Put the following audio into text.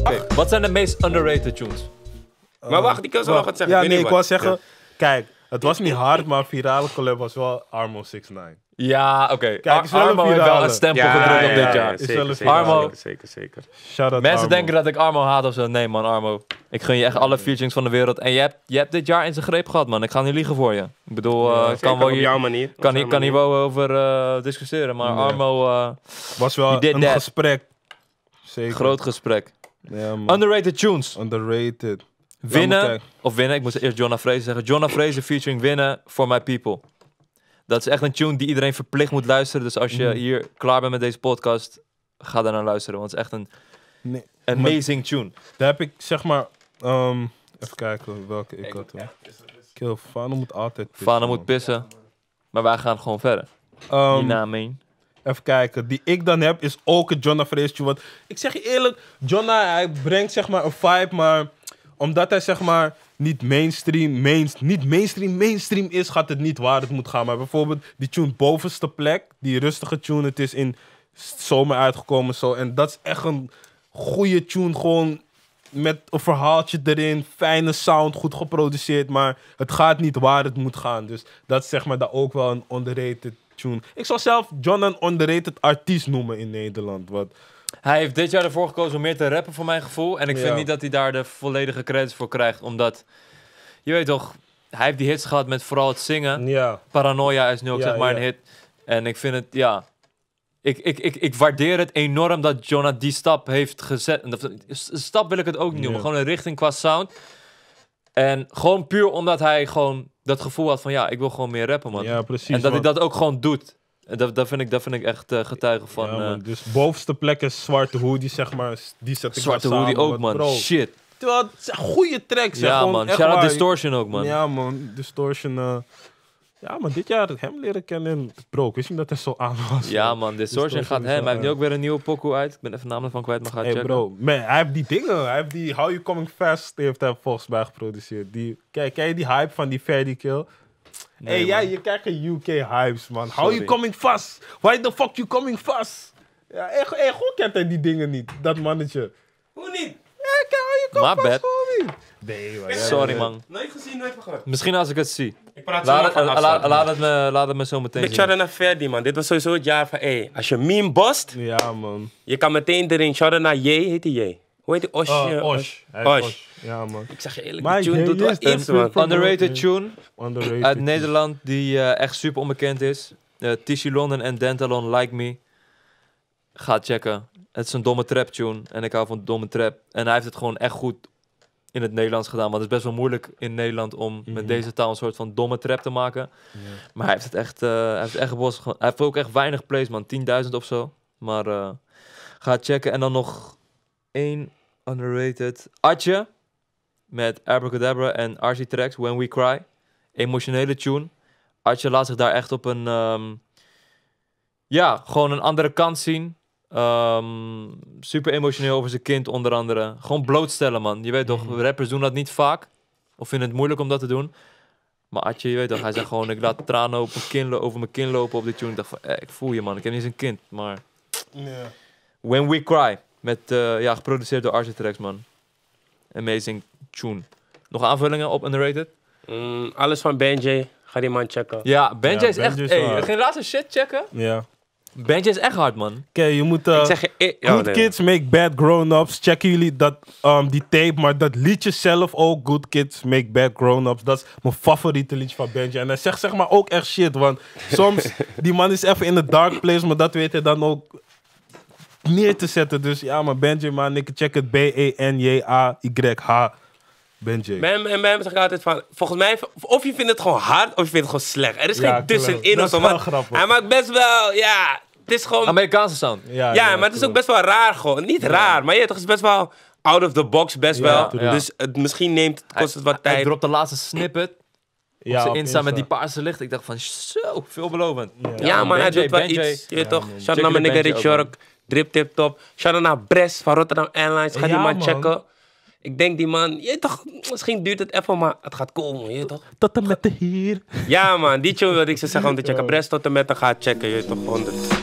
Okay, wat zijn de meest underrated tunes? maar wacht, ik kan zo nog wat zeggen. Ja, nee, ik wou zeggen, kijk, het was niet hard, maar virale collab was wel Armo 69. Ja, oké. Kijk, is wel ah, wel een stempel gedrukt op dit jaar. zeker, is wel zeker, Armo. zeker, zeker, Mensen denken dat ik Armo haat of zo. Nee man, Armo. Ik gun je echt alle featurings van de wereld. En je hebt, je hebt dit jaar in zijn greep gehad, man. Ik ga nu liegen voor je. Ik bedoel, ja, eh, kan wel op manier. Kan, kan hier wel over uh, discussiëren. Maar Armo. Uh, was wel een gesprek. Zeker. Groot gesprek. Ja, Underrated tunes. Underrated. Winnen. of winnen. Ik moest eerst Jonah Fraser zeggen. Jonna Fraser featuring winnen for my people. Dat is echt een tune die iedereen verplicht moet luisteren. Dus als je mhm. hier klaar bent met deze podcast, ga daar naar luisteren. Want het is echt een amazing tune. Daar heb ik zeg maar Ehm, even kijken welke ik had. Dus- Kill, Fano moet altijd pissen. Fano moet pissen. Maar wij gaan gewoon verder. Um, naam heen. Even kijken. Die ik dan heb is ook een Jonna Vreesje. Want ik zeg je eerlijk, Jonna hij brengt zeg maar een vibe, maar omdat hij zeg maar niet mainstream, niet mainstream, mainstream is, gaat het niet waar het moet gaan. Maar bijvoorbeeld die tune bovenste plek, die rustige tune, het is in zomer uitgekomen zo. En dat is echt een goede tune, gewoon met een verhaaltje erin, fijne sound, goed geproduceerd, maar het gaat niet waar het moet gaan. Dus dat is zeg maar daar ook wel een underrated tune. Ik zou zelf John een underrated artiest noemen in Nederland. Wat... Hij heeft dit jaar ervoor gekozen om meer te rappen, voor mijn gevoel. En ik vind niet dat hij daar de volledige credits voor krijgt, omdat je weet toch, hij heeft die hits gehad met vooral het zingen. Ja. Paranoia is nu ook zeg maar een hit. En ik vind het, ja, ik, ik, ik, ik waardeer het enorm dat Jonah die stap heeft gezet. Stap wil ik het ook niet noemen, gewoon een richting qua sound. En gewoon puur omdat hij gewoon dat gevoel had van ja, ik wil gewoon meer rappen, man. Ja, precies. En dat hij dat ook gewoon doet. En dat, dat, vind, ik, dat vind ik echt uh, getuige van. Eh, dus bovenste plekken Zwarte Hoodie, zeg maar. Die zet ik Zwarte Hoodie ook, man. Shit. Terwijl zeg. goede tracks, Ja, man. Shout-out Distortion ook, man. Ja, man. Distortion. Eh. Ja, man dit jaar hem leren kennen. Bro, ik wist niet dat hij zo aan was. Ja, man, dit dus soort gaat hem. Hij heeft nu ook weer een nieuwe pokoe uit. Ik ben even namen van kwijt, maar ga hey, checken. bro, man, hij heeft die dingen. Hij heeft die How You Coming Fast heeft hij volgens mij geproduceerd. Die, kijk, kijk je die hype van die Ferdy Kill? Nee, hey, jij, ja, je kijkt UK hypes, man. How You Coming Fast? Why the fuck You Coming Fast? Ja, hey, hey, goed kent hij die dingen niet, dat mannetje. Hoe niet? Ja, kijk, How You Coming My Fast bad. Sorry, eh, man. Nooit gezien, nooit gehoord. Misschien als ik het zie laat, van laat, het me, zo meteen Dit naar Verdi, man. Dit was sowieso het jaar van, hey, als je meme bost... Ja, man. Je kan meteen erin. Jordan naar J, heet hij J? Hoe heet die? Oh, Osh. Osh. Osh. Ja, man. Ik zeg je eerlijk, maar tune doet wel iets, man. Underrated tune uit Nederland, die eh, echt super onbekend is. Uh, London en Dentalon Like Me. Ga checken. Het is een domme trap tune en ik hou van domme trap. En hij heeft het gewoon echt goed in het Nederlands gedaan. Want het is best wel moeilijk in Nederland om met mhm. deze taal een soort van domme trap te maken. Maar hij heeft het echt, uh, hij heeft het echt gewoon. Hij heeft ook echt weinig plays, man. 10.000 of zo. Maar uh, ga checken. En dan nog één underrated. Adje met Abracadabra en Archie Tracks, When We Cry. Emotionele tune. Atje laat zich daar echt op een... Ehm, ja, gewoon een andere kant zien Ehm, super emotioneel over zijn kind, onder andere. Gewoon blootstellen, man. Je weet toch, mhm. rappers doen dat niet vaak. Of vinden het moeilijk om dat te doen. Maar Atje, je weet toch, hij zei gewoon... Ik laat tranen over mijn kin lopen op de tune. Ik dacht van, eh, ik voel je, man. Ik heb niet eens een kind, maar... When We Cry. Met, eh, ja, geproduceerd door Arthur man. Amazing tune. Nog aanvullingen op Underrated? Mm, alles van Benjay. Ga die man checken. Ja, Benjay is echt... Is hey, shit checken. Ja. Benji is echt hard, man. Oké, je moet... eh, Ik zeg je... E- good Kids Make Bad Grown-Ups. Checken jullie dat, ehm, die tape, maar dat liedje zelf ook. Good Kids Make Bad Grown-Ups. Dat is mijn favoriete liedje van Benji. En hij zegt zeg maar ook echt shit, want soms... die man is even in de dark place, maar dat weet hij dan ook neer te zetten. Dus ja, maar Benji, man, ik check het. B-E-N-J-A-Y-H. Benji. Mijn, mijn, zegt zeg ik altijd van, volgens mij, of je vindt het gewoon hard of je vindt het gewoon slecht. Er is geen tussenin of zo. Dat is wel grappig. Hij maakt best wel, ja, het is gewoon... Amerikaanse sound. Ja, maar het is ook best wel raar gewoon. Niet raar, maar je toch, het is best wel out of the box best wel. Dus het, misschien neemt, kost het wat tijd. Hij dropt de laatste snippet. Ja, op zijn Insta, met die paarse licht. Ik dacht van, zo, veelbelovend. Ja, ja, maar hij doet wel iets. Je weet toch? Shout out naar mijn nigga Rich York. Drip tip top. Shout out naar Bres van Rotterdam Airlines. Ga die man, checken. Ik denk die man, je toch, misschien duurt het even, maar het gaat komen, je toch? Tot en met de hier. Ja man, die tune wilde ik ze zeggen, te checken. Bres tot en met gaat checken, je toch, 100.